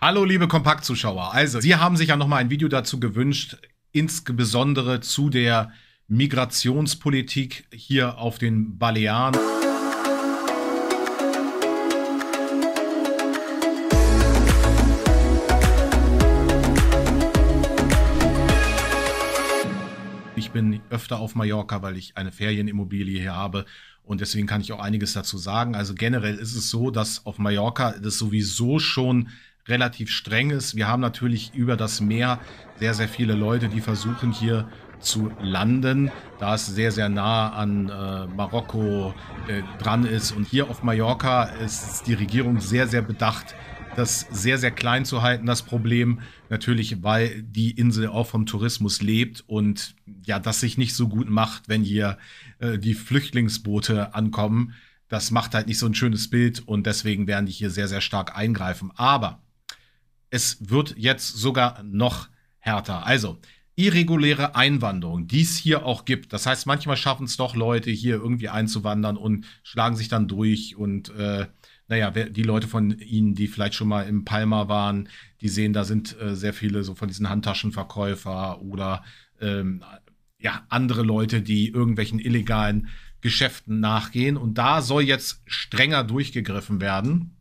Hallo, liebe Kompakt-Zuschauer. Also, Sie haben sich ja nochmal ein Video dazu gewünscht, insbesondere zu der Migrationspolitik hier auf den Balearen. Ich bin öfter auf Mallorca, weil ich eine Ferienimmobilie hier habe und deswegen kann ich auch einiges dazu sagen. Also generell ist es so, dass auf Mallorca das sowieso schon relativ streng ist. Wir haben natürlich über das Meer sehr, sehr viele Leute, die versuchen hier zu landen, da es sehr, sehr nah an äh, Marokko äh, dran ist. Und hier auf Mallorca ist die Regierung sehr, sehr bedacht, das sehr, sehr klein zu halten, das Problem. Natürlich, weil die Insel auch vom Tourismus lebt und ja, das sich nicht so gut macht, wenn hier äh, die Flüchtlingsboote ankommen. Das macht halt nicht so ein schönes Bild und deswegen werden die hier sehr, sehr stark eingreifen. Aber es wird jetzt sogar noch härter. Also, irreguläre Einwanderung, die es hier auch gibt. Das heißt, manchmal schaffen es doch Leute, hier irgendwie einzuwandern und schlagen sich dann durch und äh, naja, die Leute von ihnen, die vielleicht schon mal im Palma waren, die sehen, da sind äh, sehr viele so von diesen Handtaschenverkäufer oder ähm, ja, andere Leute, die irgendwelchen illegalen Geschäften nachgehen. Und da soll jetzt strenger durchgegriffen werden.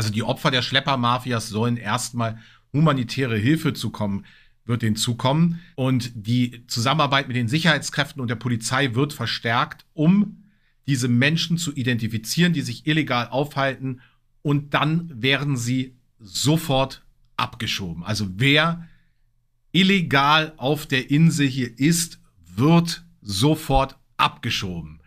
Also die Opfer der Schleppermafias sollen erstmal humanitäre Hilfe zukommen, wird denen zukommen. Und die Zusammenarbeit mit den Sicherheitskräften und der Polizei wird verstärkt, um diese Menschen zu identifizieren, die sich illegal aufhalten. Und dann werden sie sofort abgeschoben. Also wer illegal auf der Insel hier ist, wird sofort abgeschoben.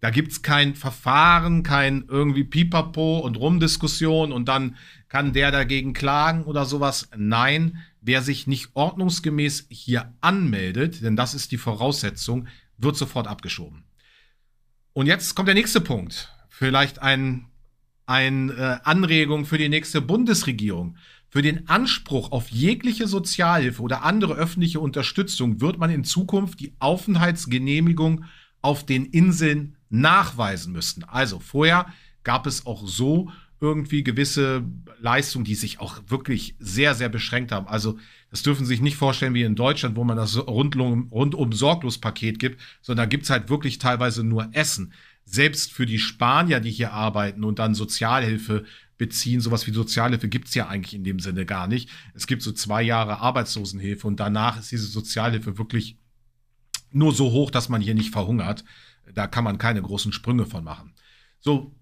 Da gibt es kein Verfahren, kein irgendwie Pipapo und Rumdiskussion und dann kann der dagegen klagen oder sowas. Nein, wer sich nicht ordnungsgemäß hier anmeldet, denn das ist die Voraussetzung, wird sofort abgeschoben. Und jetzt kommt der nächste Punkt. Vielleicht ein, ein äh, Anregung für die nächste Bundesregierung. Für den Anspruch auf jegliche Sozialhilfe oder andere öffentliche Unterstützung wird man in Zukunft die Aufenthaltsgenehmigung auf den Inseln nachweisen müssten. Also vorher gab es auch so irgendwie gewisse Leistungen, die sich auch wirklich sehr, sehr beschränkt haben. Also das dürfen Sie sich nicht vorstellen wie in Deutschland, wo man das rundum, rundum sorglos Paket gibt, sondern da gibt es halt wirklich teilweise nur Essen. Selbst für die Spanier, die hier arbeiten und dann Sozialhilfe beziehen, sowas wie Sozialhilfe gibt es ja eigentlich in dem Sinne gar nicht. Es gibt so zwei Jahre Arbeitslosenhilfe und danach ist diese Sozialhilfe wirklich nur so hoch, dass man hier nicht verhungert. Da kann man keine großen Sprünge von machen. So,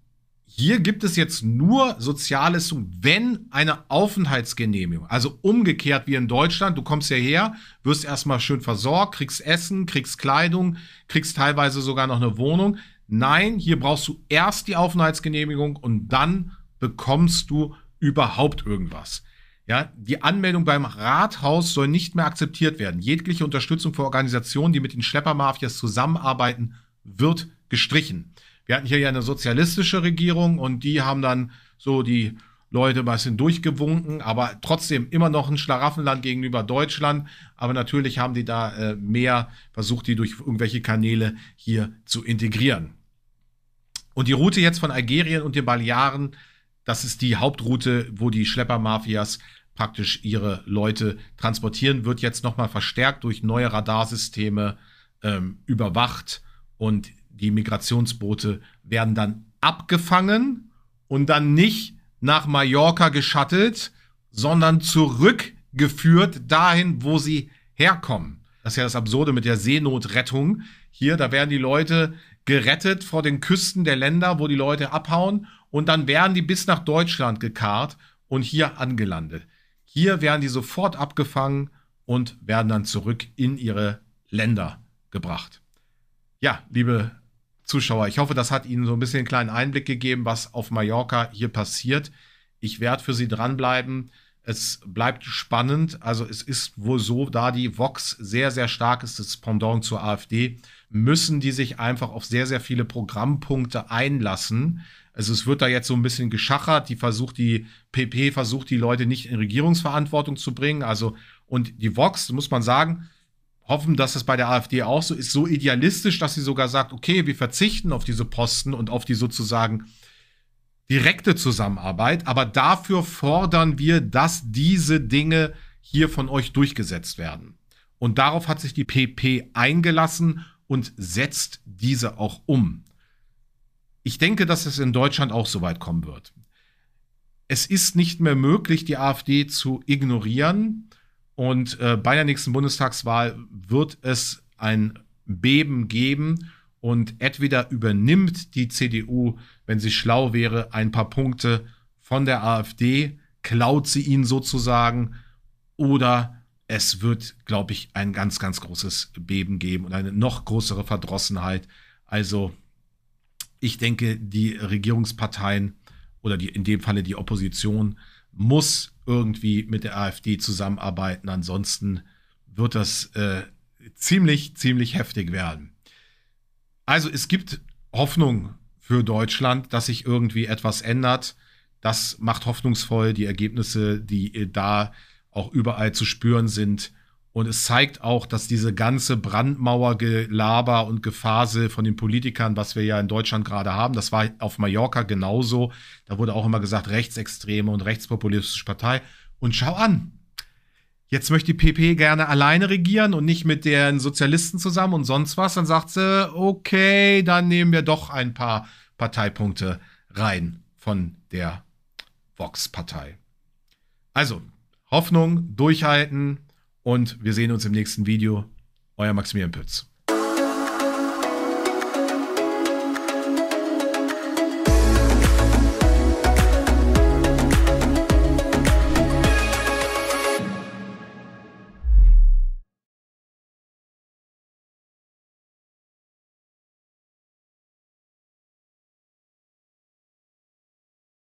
hier gibt es jetzt nur Sozialleistung, wenn eine Aufenthaltsgenehmigung, also umgekehrt wie in Deutschland, du kommst hierher, wirst erstmal schön versorgt, kriegst Essen, kriegst Kleidung, kriegst teilweise sogar noch eine Wohnung. Nein, hier brauchst du erst die Aufenthaltsgenehmigung und dann bekommst du überhaupt irgendwas. Ja, die Anmeldung beim Rathaus soll nicht mehr akzeptiert werden. Jegliche Unterstützung für Organisationen, die mit den Schleppermafias zusammenarbeiten, wird gestrichen. Wir hatten hier ja eine sozialistische Regierung und die haben dann so die Leute ein bisschen durchgewunken, aber trotzdem immer noch ein Schlaraffenland gegenüber Deutschland. Aber natürlich haben die da äh, mehr versucht, die durch irgendwelche Kanäle hier zu integrieren. Und die Route jetzt von Algerien und den Balearen, das ist die Hauptroute, wo die Schleppermafias praktisch ihre Leute transportieren, wird jetzt nochmal verstärkt durch neue Radarsysteme ähm, überwacht und die Migrationsboote werden dann abgefangen und dann nicht nach Mallorca geschattelt, sondern zurückgeführt dahin, wo sie herkommen. Das ist ja das Absurde mit der Seenotrettung. Hier, da werden die Leute gerettet vor den Küsten der Länder, wo die Leute abhauen und dann werden die bis nach Deutschland gekarrt und hier angelandet. Hier werden die sofort abgefangen und werden dann zurück in ihre Länder gebracht. Ja, liebe Zuschauer, ich hoffe, das hat Ihnen so ein bisschen einen kleinen Einblick gegeben, was auf Mallorca hier passiert. Ich werde für Sie dranbleiben. Es bleibt spannend. Also es ist wohl so, da die Vox sehr, sehr stark ist, das Pendant zur AfD, müssen die sich einfach auf sehr, sehr viele Programmpunkte einlassen. Also es wird da jetzt so ein bisschen geschachert, die versucht, die PP versucht, die Leute nicht in Regierungsverantwortung zu bringen. Also, und die Vox, muss man sagen, hoffen, dass das bei der AfD auch so ist, so idealistisch, dass sie sogar sagt, okay, wir verzichten auf diese Posten und auf die sozusagen direkte Zusammenarbeit, aber dafür fordern wir, dass diese Dinge hier von euch durchgesetzt werden. Und darauf hat sich die PP eingelassen und setzt diese auch um. Ich denke, dass es in Deutschland auch so weit kommen wird. Es ist nicht mehr möglich, die AfD zu ignorieren. Und äh, bei der nächsten Bundestagswahl wird es ein Beben geben. Und entweder übernimmt die CDU, wenn sie schlau wäre, ein paar Punkte von der AfD, klaut sie ihnen sozusagen, oder es wird, glaube ich, ein ganz, ganz großes Beben geben und eine noch größere Verdrossenheit. Also ich denke, die Regierungsparteien oder die, in dem Falle die Opposition muss irgendwie mit der AfD zusammenarbeiten. Ansonsten wird das äh, ziemlich, ziemlich heftig werden. Also es gibt Hoffnung für Deutschland, dass sich irgendwie etwas ändert. Das macht hoffnungsvoll die Ergebnisse, die äh, da auch überall zu spüren sind. Und es zeigt auch, dass diese ganze Brandmauergelaber und Gefasel von den Politikern, was wir ja in Deutschland gerade haben, das war auf Mallorca genauso. Da wurde auch immer gesagt, rechtsextreme und rechtspopulistische Partei. Und schau an, jetzt möchte die PP gerne alleine regieren und nicht mit den Sozialisten zusammen und sonst was. Dann sagt sie, okay, dann nehmen wir doch ein paar Parteipunkte rein von der Vox-Partei. Also, Hoffnung, durchhalten und wir sehen uns im nächsten Video. Euer Maximilian Pütz.